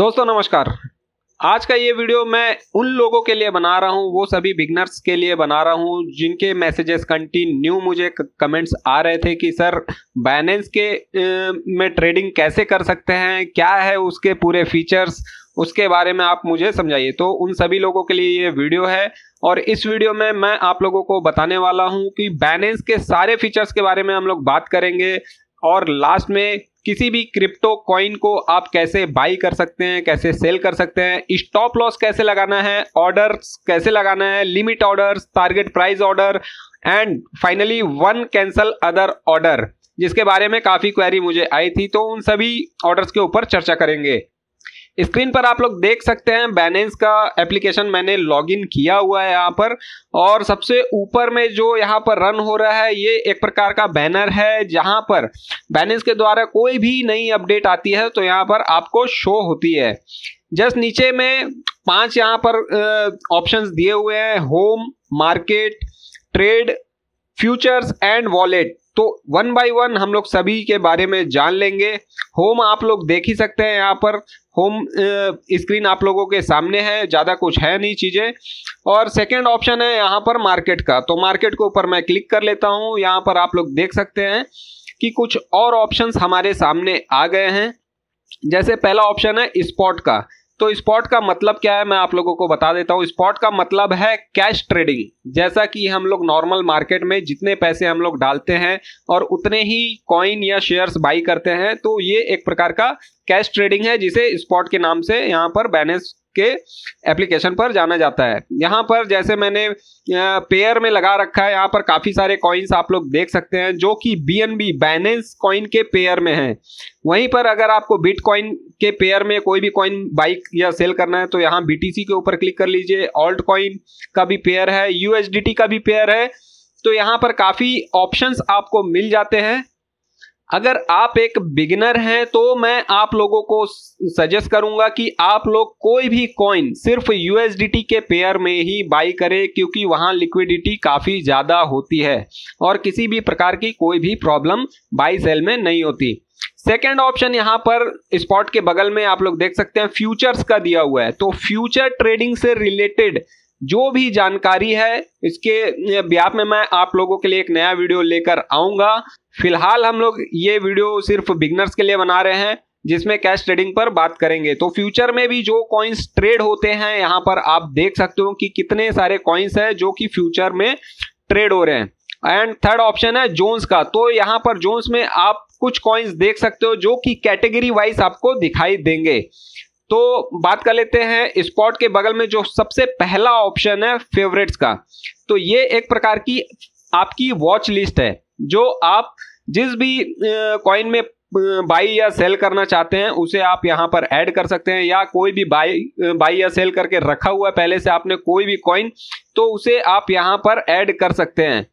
दोस्तों नमस्कार आज का ये वीडियो मैं उन लोगों के लिए बना रहा हूँ वो सभी बिगनर्स के लिए बना रहा हूँ जिनके मैसेजेस कंटिन्यू मुझे कमेंट्स आ रहे थे कि सर बैलेंस के में ट्रेडिंग कैसे कर सकते हैं क्या है उसके पूरे फीचर्स उसके बारे में आप मुझे समझाइए तो उन सभी लोगों के लिए ये वीडियो है और इस वीडियो में मैं आप लोगों को बताने वाला हूँ कि बैलेंस के सारे फीचर्स के बारे में हम लोग बात करेंगे और लास्ट में किसी भी क्रिप्टो कॉइन को आप कैसे बाई कर सकते हैं कैसे सेल कर सकते हैं स्टॉप लॉस कैसे लगाना है ऑर्डर्स कैसे लगाना है limit orders target price order and finally one cancel other order जिसके बारे में काफ़ी क्वेरी मुझे आई थी तो उन सभी ऑर्डर्स के ऊपर चर्चा करेंगे स्क्रीन पर आप लोग देख सकते हैं बैनेंस का एप्लीकेशन मैंने लॉगिन किया हुआ है यहाँ पर और सबसे ऊपर में जो यहाँ पर रन हो रहा है ये एक प्रकार का बैनर है जहाँ पर बैनेंस के द्वारा कोई भी नई अपडेट आती है तो यहाँ पर आपको शो होती है जस्ट नीचे में पांच यहाँ पर ऑप्शन दिए हुए हैं home market trade futures and wallet तो वन बाय वन हम लोग सभी के बारे में जान लेंगे होम आप लोग देख ही सकते हैं यहाँ पर होम स्क्रीन आप लोगों के सामने है ज़्यादा कुछ है नहीं चीज़ें और सेकंड ऑप्शन है यहाँ पर मार्केट का तो मार्केट के ऊपर मैं क्लिक कर लेता हूँ यहाँ पर आप लोग देख सकते हैं कि कुछ और ऑप्शंस हमारे सामने आ गए हैं जैसे पहला ऑप्शन है स्पॉट का तो स्पॉट का मतलब क्या है मैं आप लोगों को बता देता हूँ स्पॉट का मतलब है कैश ट्रेडिंग जैसा कि हम लोग नॉर्मल मार्केट में जितने पैसे हम लोग डालते हैं और उतने ही कॉइन या शेयर्स बाई करते हैं तो ये एक प्रकार का कैश ट्रेडिंग है जिसे स्पॉट के नाम से यहाँ पर बैलेंस के एप्लीकेशन पर जाना जाता है यहाँ पर जैसे मैंने पेयर में लगा रखा है यहाँ पर काफ़ी सारे कॉइन्स आप लोग देख सकते हैं जो कि बी एन बी कॉइन के पेयर में है वहीं पर अगर आपको बिटकॉइन के पेयर में कोई भी कॉइन बाइक या सेल करना है तो यहाँ बी के ऊपर क्लिक कर लीजिए ऑल्ट कॉइन का भी पेयर है यूएसडीटी का भी पेयर है तो यहाँ पर काफ़ी ऑप्शंस आपको मिल जाते हैं अगर आप एक बिगिनर हैं तो मैं आप लोगों को सजेस्ट करूंगा कि आप लोग कोई भी कॉइन सिर्फ यूएसडीटी के पेयर में ही बाई करें क्योंकि वहां लिक्विडिटी काफ़ी ज़्यादा होती है और किसी भी प्रकार की कोई भी प्रॉब्लम बाई सेल में नहीं होती सेकेंड ऑप्शन यहाँ पर स्पॉट के बगल में आप लोग देख सकते हैं फ्यूचर्स का दिया हुआ है तो फ्यूचर ट्रेडिंग से रिलेटेड जो भी जानकारी है इसके व्याप में मैं आप लोगों के लिए एक नया वीडियो लेकर आऊंगा फिलहाल हम लोग ये वीडियो सिर्फ बिगनर्स के लिए बना रहे हैं जिसमें कैश ट्रेडिंग पर बात करेंगे तो फ्यूचर में भी जो कॉइन्स ट्रेड होते हैं यहाँ पर आप देख सकते हो कि कितने सारे कॉइन्स हैं जो कि फ्यूचर में ट्रेड हो रहे हैं एंड थर्ड ऑप्शन है जोन्स का तो यहाँ पर जोन्स में आप कुछ कॉइन्स देख सकते हो जो कि कैटेगरी वाइज आपको दिखाई देंगे तो बात कर लेते हैं स्पॉट के बगल में जो सबसे पहला ऑप्शन है फेवरेट्स का तो ये एक प्रकार की आपकी वॉच लिस्ट है जो आप जिस भी कॉइन में बाई या सेल करना चाहते हैं उसे आप यहाँ पर ऐड कर सकते हैं या कोई भी बाई बाई या सेल करके रखा हुआ है पहले से आपने कोई भी कॉइन तो उसे आप यहां पर ऐड कर सकते हैं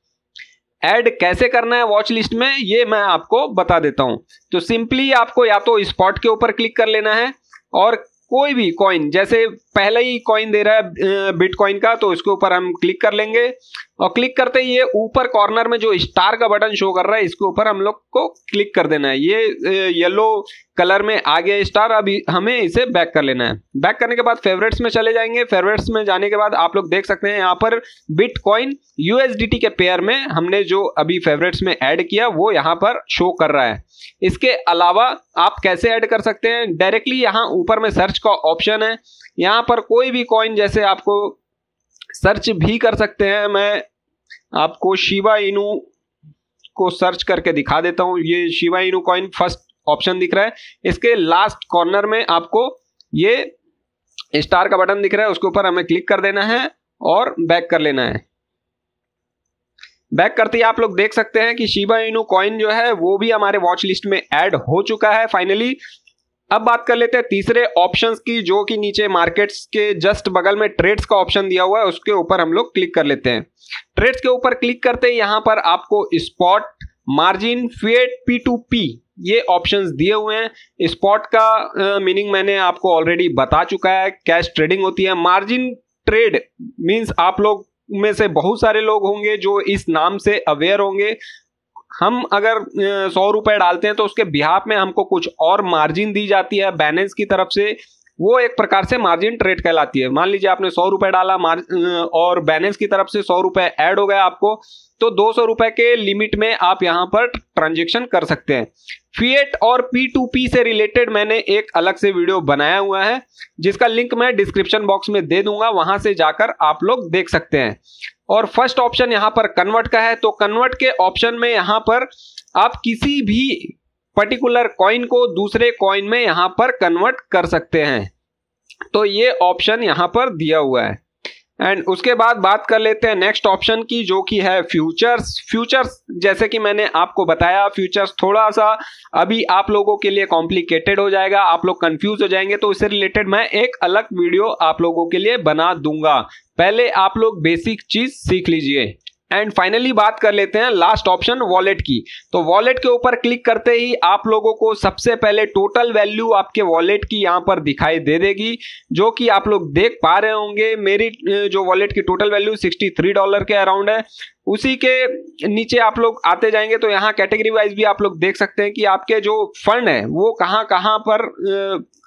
ऐड कैसे करना है वॉच लिस्ट में ये मैं आपको बता देता हूं तो सिंपली आपको या तो स्पॉट के ऊपर क्लिक कर लेना है और कोई भी कॉइन जैसे पहले ही कॉइन दे रहा है बिटकॉइन का तो इसके ऊपर हम क्लिक कर लेंगे और क्लिक करते ही ये ऊपर कॉर्नर में जो स्टार का बटन शो कर रहा है इसके ऊपर हम लोग को क्लिक कर देना है ये येलो कलर में आ गया स्टार अभी हमें इसे बैक कर लेना है बैक करने के बाद फेवरेट्स में चले जाएंगे फेवरेट्स में जाने के बाद आप लोग देख सकते हैं यहाँ पर बिटकॉइन यूएसडीटी के पेयर में हमने जो अभी फेवरेट्स में ऐड किया वो यहाँ पर शो कर रहा है इसके अलावा आप कैसे ऐड कर सकते हैं डायरेक्टली यहाँ ऊपर में सर्च का ऑप्शन है यहाँ पर कोई भी कॉइन जैसे आपको सर्च भी कर सकते हैं मैं आपको शिवा इनू को सर्च करके दिखा देता हूं ये शिवा इनू कॉइन फर्स्ट ऑप्शन दिख रहा है इसके लास्ट कॉर्नर में आपको ये स्टार का बटन दिख रहा है उसके ऊपर हमें क्लिक कर देना है और बैक कर लेना है बैक करते ही आप लोग देख सकते हैं कि शिबा इनू कॉइन जो है वो भी हमारे वॉच लिस्ट में ऐड हो चुका है फाइनली अब बात कर लेते हैं तीसरे ऑप्शन की जो कि नीचे मार्केट्स के जस्ट बगल में ट्रेड्स का ऑप्शन दिया हुआ है उसके ऊपर हम लोग क्लिक कर लेते हैं ट्रेड्स के ऊपर क्लिक करते हैं यहां पर आपको spot margin fiat P to P ये ऑप्शंस दिए हुए हैं स्पॉट का मीनिंग मैंने आपको ऑलरेडी बता चुका है कैश ट्रेडिंग होती है मार्जिन ट्रेड मींस आप लोग में से बहुत सारे लोग होंगे जो इस नाम से अवेयर होंगे हम अगर सौ रुपए डालते हैं तो उसके बिहाफ में हमको कुछ और मार्जिन दी जाती है बैलेंस की तरफ से वो एक प्रकार से मार्जिन ट्रेड कहलाती है मान लीजिए आपने सौ रुपए डाला और बैलेंस की तरफ से सौ रुपए ऐड हो गया आपको तो दो सौ रुपए के लिमिट में आप यहां पर ट्रांजेक्शन कर सकते हैं फीएट और पी टू पी से रिलेटेड मैंने एक अलग से वीडियो बनाया हुआ है जिसका लिंक मैं डिस्क्रिप्शन बॉक्स में दे दूंगा वहां से जाकर आप लोग देख सकते हैं और फर्स्ट ऑप्शन यहां पर कन्वर्ट का है तो कन्वर्ट के ऑप्शन में यहां पर आप किसी भी पर्टिकुलर कॉइन को दूसरे कॉइन में यहाँ पर कन्वर्ट कर सकते हैं तो ये ऑप्शन यहाँ पर दिया हुआ है एंड उसके बाद बात कर लेते हैं नेक्स्ट ऑप्शन की जो कि है फ्यूचर्स फ्यूचर्स जैसे कि मैंने आपको बताया फ्यूचर्स थोड़ा सा अभी आप लोगों के लिए कॉम्प्लिकेटेड हो जाएगा आप लोग कंफ्यूज हो जाएंगे तो इससे रिलेटेड मैं एक अलग वीडियो आप लोगों के लिए बना दूंगा पहले आप लोग बेसिक चीज सीख लीजिए एंड फाइनली बात कर लेते हैं लास्ट ऑप्शन वॉलेट की तो वॉलेट के ऊपर क्लिक करते ही आप लोगों को सबसे पहले टोटल वैल्यू आपके वॉलेट की यहाँ पर दिखाई दे देगी जो कि आप लोग देख पा रहे होंगे मेरी जो वॉलेट की टोटल वैल्यू 63 डॉलर के अराउंड है उसी के नीचे आप लोग आते जाएंगे तो यहाँ कैटेगरी वाइज भी आप लोग देख सकते हैं कि आपके जो फंड है वो कहाँ कहाँ पर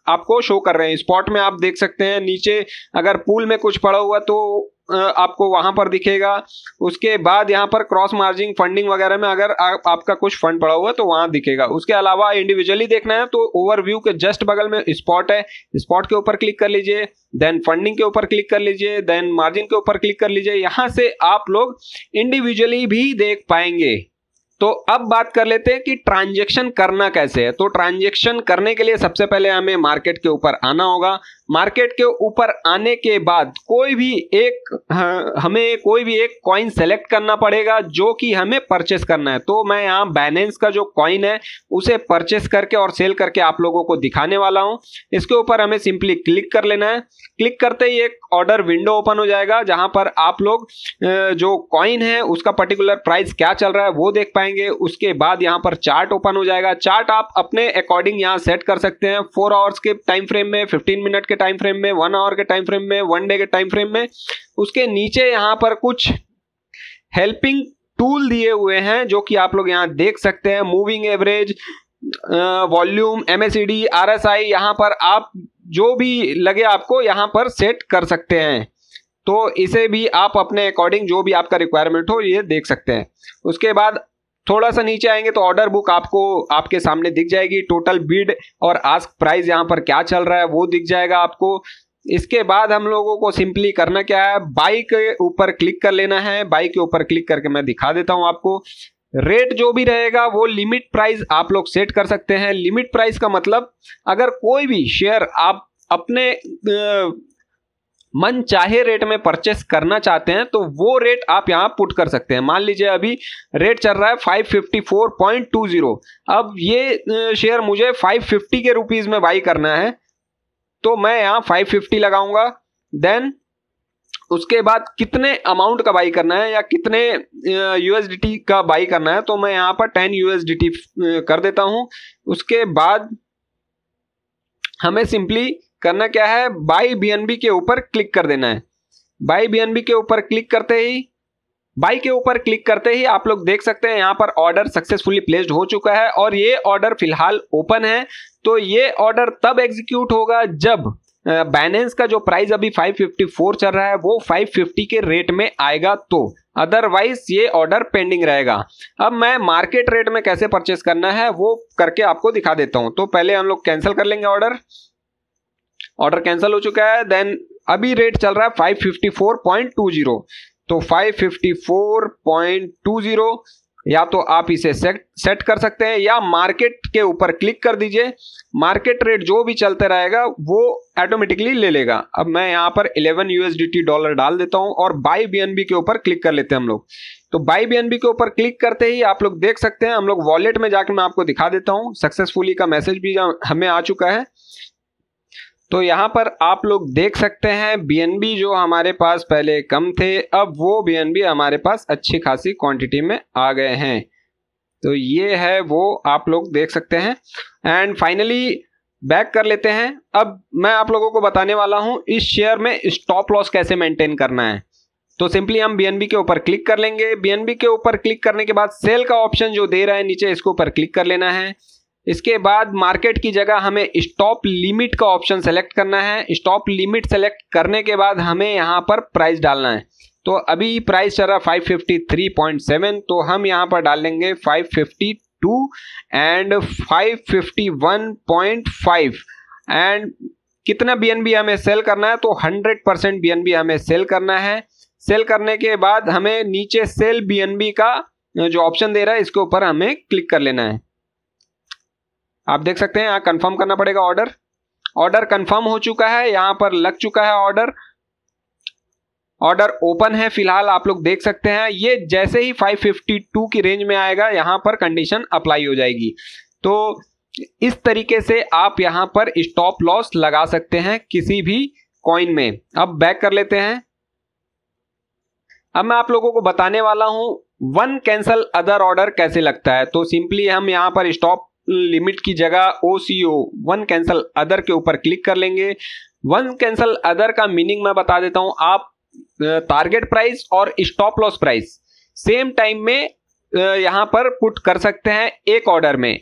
आपको शो कर रहे हैं स्पॉट में आप देख सकते हैं नीचे अगर पूल में कुछ पड़ा हुआ तो आपको वहां पर दिखेगा उसके बाद यहाँ पर क्रॉस मार्जिन फंडिंग वगैरह में अगर आ, आपका कुछ फंड पड़ा हुआ तो वहां दिखेगा उसके अलावा इंडिविजुअली देखना है तो ओवरव्यू के जस्ट बगल में स्पॉट है स्पॉट के ऊपर क्लिक कर लीजिए देन फंडिंग के ऊपर क्लिक कर लीजिए देन मार्जिन के ऊपर क्लिक कर लीजिए यहाँ से आप लोग इंडिविजुअली भी देख पाएंगे तो अब बात कर लेते हैं कि ट्रांजेक्शन करना कैसे है तो ट्रांजेक्शन करने के लिए सबसे पहले हमें मार्केट के ऊपर आना होगा मार्केट के ऊपर आने के बाद कोई भी एक हाँ, हमें कोई भी एक कॉइन सेलेक्ट करना पड़ेगा जो कि हमें परचेस करना है तो मैं यहाँ बैलेंस का जो कॉइन है उसे परचेस करके और सेल करके आप लोगों को दिखाने वाला हूँ इसके ऊपर हमें सिंपली क्लिक कर लेना है क्लिक करते ही एक ऑर्डर विंडो ओपन हो जाएगा जहाँ पर आप लोग जो कॉइन है उसका पर्टिकुलर प्राइस क्या चल रहा है वो देख पाएंगे जाएंगे उसके बाद यहाँ पर चार्ट ओपन हो जाएगा चार्ट आप अपने अकॉर्डिंग यहाँ सेट कर सकते हैं फोर आवर्स के टाइम फ्रेम में फिफ्टीन मिनट के टाइम फ्रेम में वन आवर के टाइम फ्रेम में वन डे के टाइम फ्रेम में उसके नीचे यहाँ पर कुछ हेल्पिंग टूल दिए हुए हैं जो कि आप लोग यहाँ देख सकते हैं moving average volume M S C यहाँ पर आप जो भी लगे आपको यहाँ पर सेट कर सकते हैं तो इसे भी आप अपने अकॉर्डिंग जो भी आपका रिक्वायरमेंट हो ये देख सकते हैं उसके बाद थोड़ा सा नीचे आएंगे तो ऑर्डर बुक आपको आपके सामने दिख जाएगी टोटल बिड और आस्क प्राइस यहाँ पर क्या चल रहा है वो दिख जाएगा आपको इसके बाद हम लोगों को सिंपली करना क्या है बाई के ऊपर क्लिक कर लेना है बाई के ऊपर क्लिक करके मैं दिखा देता हूं आपको रेट जो भी रहेगा वो लिमिट प्राइस आप लोग सेट कर सकते हैं लिमिट प्राइस का मतलब अगर कोई भी शेयर आप अपने मन चाहे रेट में परचेस करना चाहते हैं तो वो रेट आप यहाँ पुट कर सकते हैं मान लीजिए अभी रेट चल रहा है 554.20 अब ये शेयर मुझे 550 के रुपीस में बाई करना है तो मैं यहाँ 550 लगाऊंगा देन उसके बाद कितने अमाउंट का बाई करना है या कितने यूएसडीटी का बाई करना है तो मैं यहाँ पर टेन यूएसडीटी कर देता हूँ उसके बाद हमें सिंपली करना क्या है बाई बी के ऊपर क्लिक कर देना है बाई बी के ऊपर क्लिक करते ही बाई के ऊपर क्लिक करते ही आप लोग देख सकते हैं यहाँ पर ऑर्डर सक्सेसफुली प्लेस्ड हो चुका है और ये ऑर्डर फिलहाल ओपन है तो ये ऑर्डर तब एग्जीक्यूट होगा जब बैलेंस का जो प्राइस अभी 554 चल रहा है वो 550 के रेट में आएगा तो अदरवाइज ये ऑर्डर पेंडिंग रहेगा अब मैं मार्केट रेट में कैसे परचेस करना है वो करके आपको दिखा देता हूँ तो पहले हम लोग कैंसिल कर लेंगे ऑर्डर ऑर्डर कैंसिल हो चुका है देन अभी रेट चल रहा है five fifty four point two zero तो टू जीरो या तो आप इसे सेट सेट कर सकते हैं या मार्केट के ऊपर क्लिक कर दीजिए मार्केट रेट जो भी चलते रहेगा वो ऑटोमेटिकली ले लेगा अब मैं यहाँ पर 11 यूएसडी डॉलर डाल देता हूँ और बाई बी के ऊपर क्लिक कर लेते हैं हम लोग तो बाई बी के ऊपर क्लिक करते ही आप लोग देख सकते हैं हम लोग वॉलेट में जाकर मैं आपको दिखा देता हूँ सक्सेसफुली का मैसेज भी हमें आ चुका है तो यहाँ पर आप लोग देख सकते हैं बी जो हमारे पास पहले कम थे अब वो बी हमारे पास अच्छी खासी क्वांटिटी में आ गए हैं तो ये है वो आप लोग देख सकते हैं एंड फाइनली बैक कर लेते हैं अब मैं आप लोगों को बताने वाला हूँ इस शेयर में स्टॉप लॉस कैसे मेंटेन करना है तो सिंपली हम बी के ऊपर क्लिक कर लेंगे बी के ऊपर क्लिक करने के बाद सेल का ऑप्शन जो दे रहा है नीचे इसके ऊपर क्लिक कर लेना है इसके बाद मार्केट की जगह हमें स्टॉप लिमिट का ऑप्शन सेलेक्ट करना है स्टॉप लिमिट सेलेक्ट करने के बाद हमें यहाँ पर प्राइस डालना है तो अभी प्राइस चल रहा five fifty three point seven तो हम यहाँ पर डाल लेंगे five fifty two and five fifty one point five and कितना बी हमें सेल करना है तो हंड्रेड परसेंट बी हमें सेल करना है सेल करने के बाद हमें नीचे सेल बी का जो ऑप्शन दे रहा है इसके ऊपर हमें क्लिक कर लेना है आप देख सकते हैं यहाँ कंफर्म करना पड़ेगा ऑर्डर ऑर्डर कंफर्म हो चुका है यहाँ पर लग चुका है ऑर्डर ऑर्डर ओपन है फिलहाल आप लोग देख सकते हैं ये जैसे ही 552 की रेंज में आएगा यहाँ पर कंडीशन अप्लाई हो जाएगी तो इस तरीके से आप यहाँ पर स्टॉप लॉस लगा सकते हैं किसी भी कॉइन में अब बैक कर लेते हैं अब मैं आप लोगों को बताने वाला हूं वन कैंसल अदर ऑर्डर कैसे लगता है तो सिंपली हम यहाँ पर स्टॉप लिमिट की जगह O C O one cancel other के ऊपर क्लिक कर लेंगे वन कैंसल अदर का मीनिंग मैं बता देता हूं आप टारगेट प्राइस और stop loss price same time में यहां पर पुट कर सकते हैं एक ऑर्डर में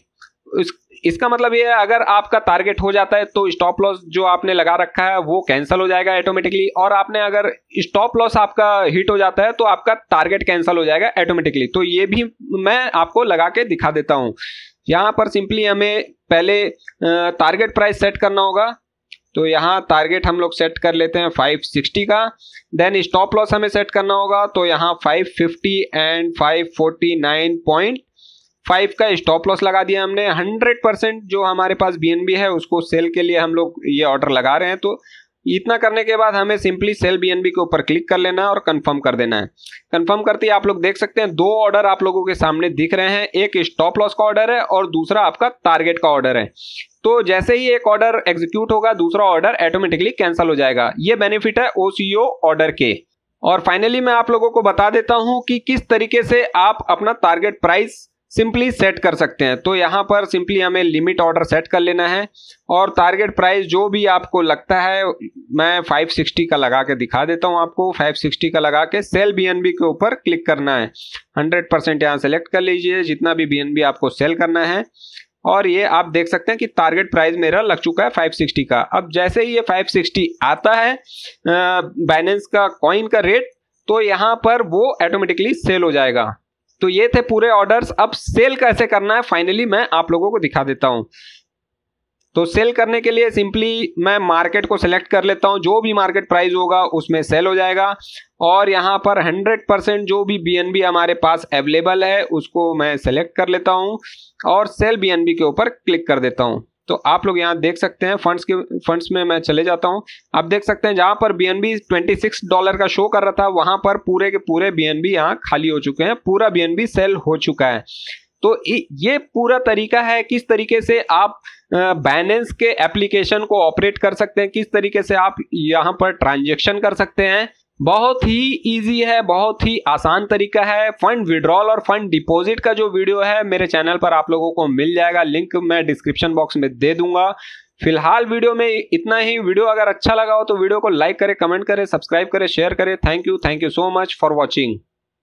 इस, इसका मतलब यह है अगर आपका टारगेट हो जाता है तो स्टॉप लॉस जो आपने लगा रखा है वो कैंसिल हो जाएगा ऑटोमेटिकली और आपने अगर स्टॉप लॉस आपका हिट हो जाता है तो आपका टारगेट कैंसिल हो जाएगा ऑटोमेटिकली तो ये भी मैं आपको लगा के दिखा देता हूं यहाँ पर सिंपली हमें पहले टारगेट प्राइस सेट करना होगा तो यहाँ टारगेट हम लोग सेट कर लेते हैं 560 का देन स्टॉप लॉस हमें सेट करना होगा तो यहाँ 550 एंड 549.5 का स्टॉप लॉस लगा दिया हमने 100 परसेंट जो हमारे पास बी है उसको सेल के लिए हम लोग ये ऑर्डर लगा रहे हैं तो इतना करने के बाद हमें सिंपली सेल बी के ऊपर क्लिक कर लेना है और कंफर्म कर देना है कंफर्म करते ही आप लोग देख सकते हैं दो ऑर्डर आप लोगों के सामने दिख रहे हैं एक स्टॉप लॉस का ऑर्डर है और दूसरा आपका टारगेट का ऑर्डर है तो जैसे ही एक ऑर्डर एग्जीक्यूट होगा दूसरा ऑर्डर ऑटोमेटिकली कैंसिल हो जाएगा ये बेनिफिट है ओसीओ ऑर्डर e के और फाइनली मैं आप लोगों को बता देता हूं कि किस तरीके से आप अपना टारगेट प्राइस सिंपली सेट कर सकते हैं तो यहाँ पर सिंपली हमें लिमिट ऑर्डर सेट कर लेना है और टारगेट प्राइस जो भी आपको लगता है मैं 560 का लगा के दिखा देता हूँ आपको 560 का लगा के सेल बीएनबी के ऊपर क्लिक करना है 100 परसेंट यहाँ सेलेक्ट कर लीजिए जितना भी बीएनबी आपको सेल करना है और ये आप देख सकते हैं कि टारगेट प्राइस मेरा लग चुका है 560 का अब जैसे ही ये 560 आता है बाइनेंस का कॉइन का रेट तो यहाँ पर वो ऑटोमेटिकली सेल हो जाएगा तो ये थे पूरे ऑर्डर्स अब सेल कैसे करना है फाइनली मैं आप लोगों को दिखा देता हूं तो सेल करने के लिए सिंपली मैं मार्केट को सिलेक्ट कर लेता हूं जो भी मार्केट प्राइस होगा उसमें सेल हो जाएगा और यहां पर 100 परसेंट जो भी बी हमारे पास अवेलेबल है उसको मैं सेलेक्ट कर लेता हूं और सेल बी के ऊपर क्लिक कर देता हूं तो आप लोग यहाँ देख सकते हैं फंड्स के फंड्स में मैं चले जाता हूँ आप देख सकते हैं जहाँ पर B N B twenty six dollar का शो कर रहा था वहाँ पर पूरे के पूरे बी एन बी यहाँ खाली हो चुके हैं पूरा बी एन बी सेल हो चुका है तो ये पूरा तरीका है किस तरीके से आप बैलेंस के एप्लीकेशन को ऑपरेट कर सकते हैं किस तरीके से आप यहाँ पर ट्रांजेक्शन कर सकते हैं बहुत ही इजी है बहुत ही आसान तरीका है फंड विड्रॉल और फंड डिपॉजिट का जो वीडियो है मेरे चैनल पर आप लोगों को मिल जाएगा लिंक मैं डिस्क्रिप्शन बॉक्स में दे दूंगा फिलहाल वीडियो में इतना ही वीडियो अगर अच्छा लगा हो तो वीडियो को लाइक करें कमेंट करें सब्सक्राइब करें शेयर करें thank you thank you so much for watching